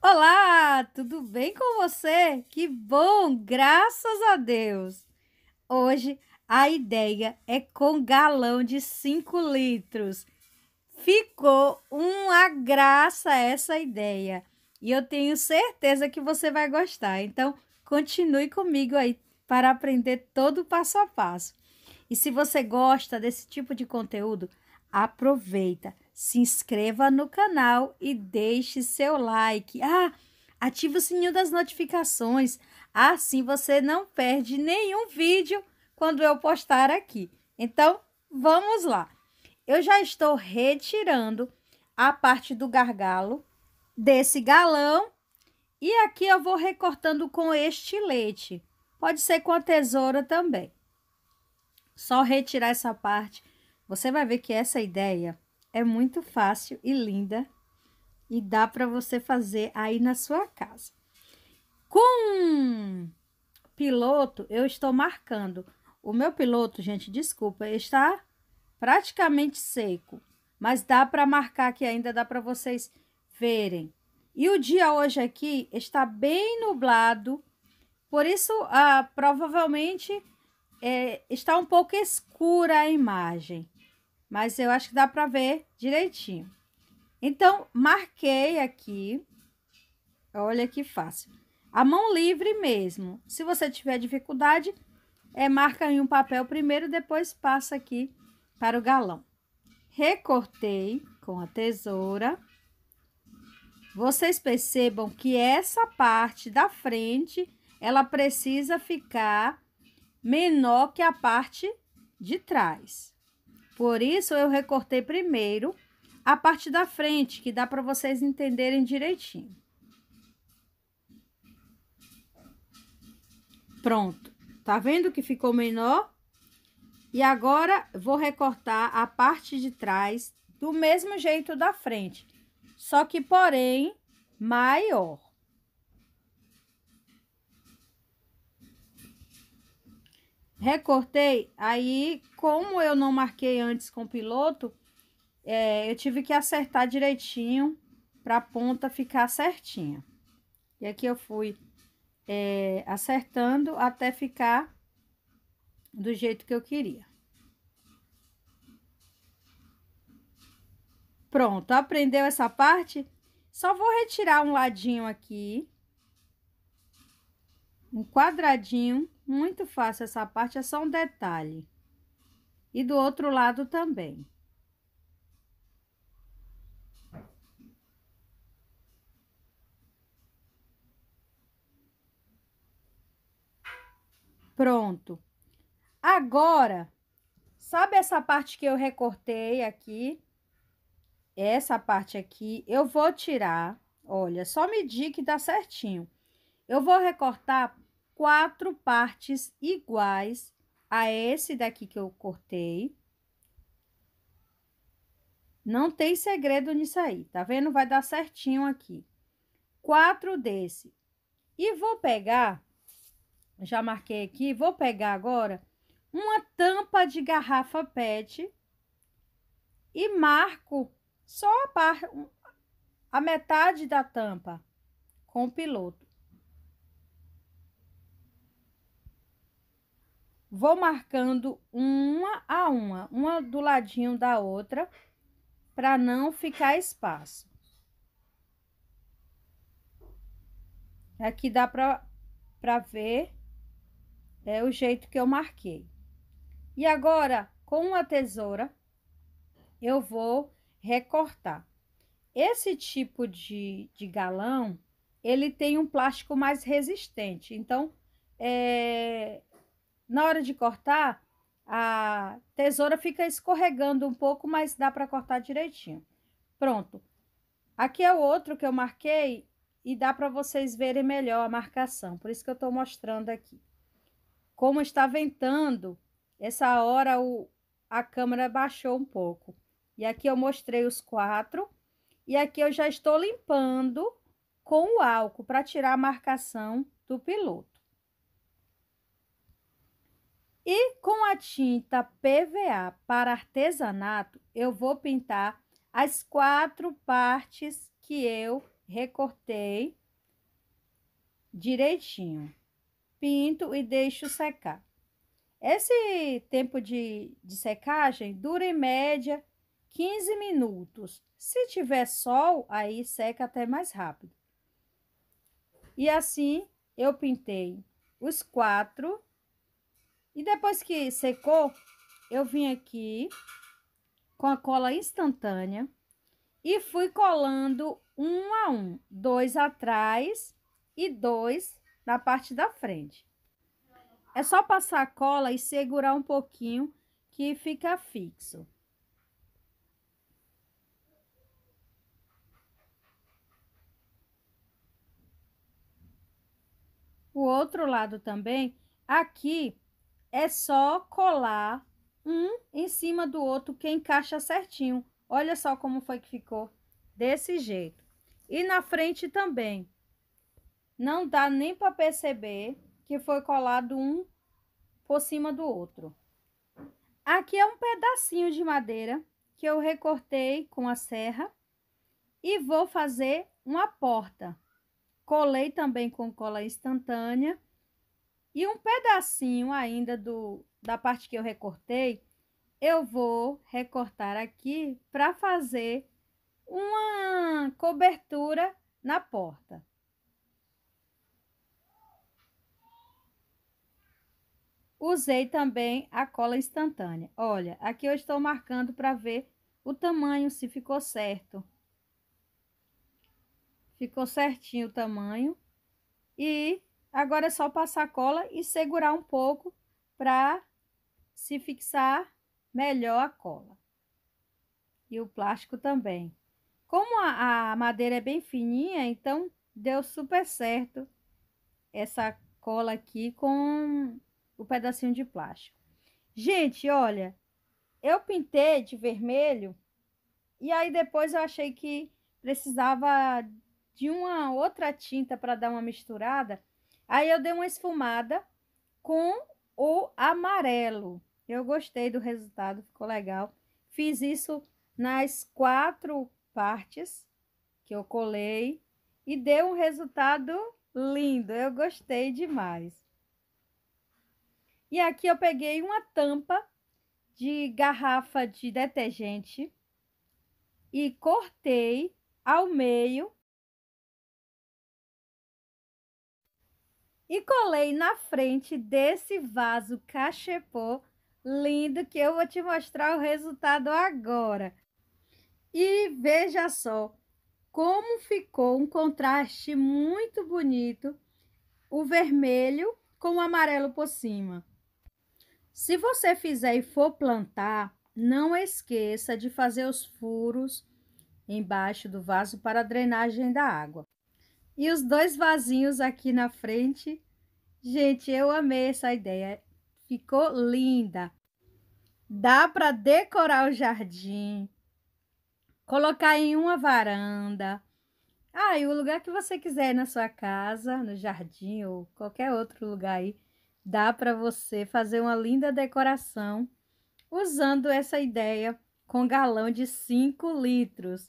Olá, tudo bem com você? Que bom, graças a Deus! Hoje a ideia é com galão de 5 litros. Ficou uma graça essa ideia e eu tenho certeza que você vai gostar. Então, continue comigo aí para aprender todo o passo a passo. E se você gosta desse tipo de conteúdo, aproveita se inscreva no canal e deixe seu like. Ah, ative o sininho das notificações. Assim você não perde nenhum vídeo quando eu postar aqui. Então, vamos lá. Eu já estou retirando a parte do gargalo desse galão e aqui eu vou recortando com estilete. Pode ser com a tesoura também. Só retirar essa parte. Você vai ver que essa ideia é muito fácil e linda e dá para você fazer aí na sua casa. Com piloto, eu estou marcando. O meu piloto, gente, desculpa, está praticamente seco, mas dá para marcar que ainda dá para vocês verem. E o dia hoje aqui está bem nublado, por isso ah, provavelmente é, está um pouco escura a imagem mas eu acho que dá para ver direitinho. Então, marquei aqui. Olha que fácil. A mão livre mesmo. Se você tiver dificuldade, é marca em um papel primeiro, depois passa aqui para o galão. Recortei com a tesoura. Vocês percebam que essa parte da frente, ela precisa ficar menor que a parte de trás. Por isso, eu recortei primeiro a parte da frente, que dá para vocês entenderem direitinho. Pronto. Tá vendo que ficou menor? E agora, vou recortar a parte de trás do mesmo jeito da frente, só que, porém, maior. recortei, aí como eu não marquei antes com o piloto, é, eu tive que acertar direitinho para a ponta ficar certinha. E aqui eu fui é, acertando até ficar do jeito que eu queria. Pronto, aprendeu essa parte? Só vou retirar um ladinho aqui, um quadradinho muito fácil essa parte, é só um detalhe. E do outro lado também. Pronto. Agora, sabe essa parte que eu recortei aqui? Essa parte aqui, eu vou tirar. Olha, só medir que dá certinho. Eu vou recortar quatro partes iguais a esse daqui que eu cortei. Não tem segredo nisso aí, tá vendo? Vai dar certinho aqui. Quatro desse. E vou pegar, já marquei aqui, vou pegar agora uma tampa de garrafa PET e marco só a, par, a metade da tampa com o piloto. vou marcando uma a uma, uma do ladinho da outra, para não ficar espaço. Aqui dá pra, pra ver é, o jeito que eu marquei. E agora, com uma tesoura, eu vou recortar. Esse tipo de, de galão, ele tem um plástico mais resistente. Então, é, na hora de cortar, a tesoura fica escorregando um pouco, mas dá para cortar direitinho. Pronto. Aqui é o outro que eu marquei e dá para vocês verem melhor a marcação. Por isso que eu estou mostrando aqui. Como está ventando, essa hora o, a câmera baixou um pouco. E aqui eu mostrei os quatro. E aqui eu já estou limpando com o álcool para tirar a marcação do piloto. E com a tinta PVA para artesanato, eu vou pintar as quatro partes que eu recortei direitinho. Pinto e deixo secar. Esse tempo de, de secagem dura em média 15 minutos. Se tiver sol, aí seca até mais rápido. E assim eu pintei os quatro e depois que secou, eu vim aqui com a cola instantânea e fui colando um a um, dois atrás e dois na parte da frente. É só passar a cola e segurar um pouquinho que fica fixo. O outro lado também, aqui é só colar um em cima do outro que encaixa certinho. Olha só como foi que ficou. Desse jeito. E na frente também. Não dá nem para perceber que foi colado um por cima do outro. Aqui é um pedacinho de madeira que eu recortei com a serra e vou fazer uma porta. Colei também com cola instantânea e um pedacinho ainda do, da parte que eu recortei, eu vou recortar aqui para fazer uma cobertura na porta. Usei também a cola instantânea. Olha, aqui eu estou marcando para ver o tamanho, se ficou certo. Ficou certinho o tamanho. E Agora é só passar cola e segurar um pouco para se fixar melhor a cola. E o plástico também. Como a, a madeira é bem fininha, então deu super certo essa cola aqui com o pedacinho de plástico. Gente, olha, eu pintei de vermelho e aí depois eu achei que precisava de uma outra tinta para dar uma misturada. Aí eu dei uma esfumada com o amarelo. Eu gostei do resultado, ficou legal. Fiz isso nas quatro partes que eu colei e deu um resultado lindo. Eu gostei demais. E aqui eu peguei uma tampa de garrafa de detergente e cortei ao meio e colei na frente desse vaso cachepô lindo que eu vou te mostrar o resultado agora. E veja só como ficou um contraste muito bonito, o vermelho com o amarelo por cima. Se você fizer e for plantar, não esqueça de fazer os furos embaixo do vaso para drenagem da água. E os dois vasinhos aqui na frente. Gente, eu amei essa ideia. Ficou linda. Dá para decorar o jardim. Colocar em uma varanda. Ah, e o lugar que você quiser na sua casa, no jardim ou qualquer outro lugar aí, dá para você fazer uma linda decoração usando essa ideia com galão de 5 litros.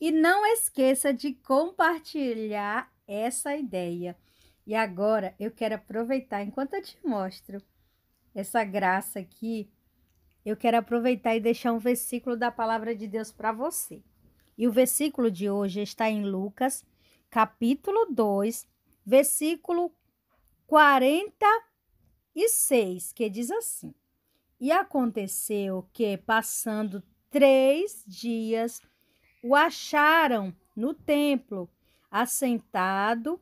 E não esqueça de compartilhar essa ideia. E agora eu quero aproveitar, enquanto eu te mostro essa graça aqui, eu quero aproveitar e deixar um versículo da palavra de Deus para você. E o versículo de hoje está em Lucas, capítulo 2, versículo 46, que diz assim: E aconteceu que, passando três dias, o acharam no templo, assentado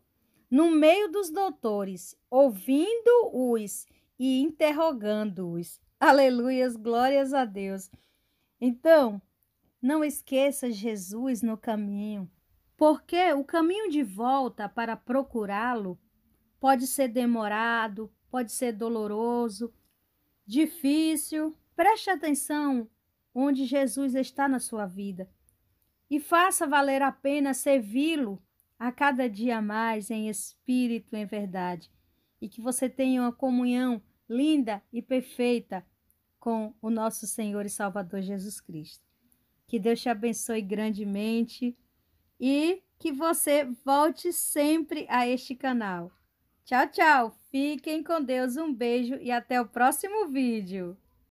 no meio dos doutores, ouvindo-os e interrogando-os. Aleluias, glórias a Deus. Então, não esqueça Jesus no caminho, porque o caminho de volta para procurá-lo pode ser demorado, pode ser doloroso, difícil. Preste atenção onde Jesus está na sua vida e faça valer a pena servi-lo a cada dia mais em espírito, e em verdade, e que você tenha uma comunhão linda e perfeita com o nosso Senhor e Salvador Jesus Cristo. Que Deus te abençoe grandemente e que você volte sempre a este canal. Tchau, tchau. Fiquem com Deus. Um beijo e até o próximo vídeo.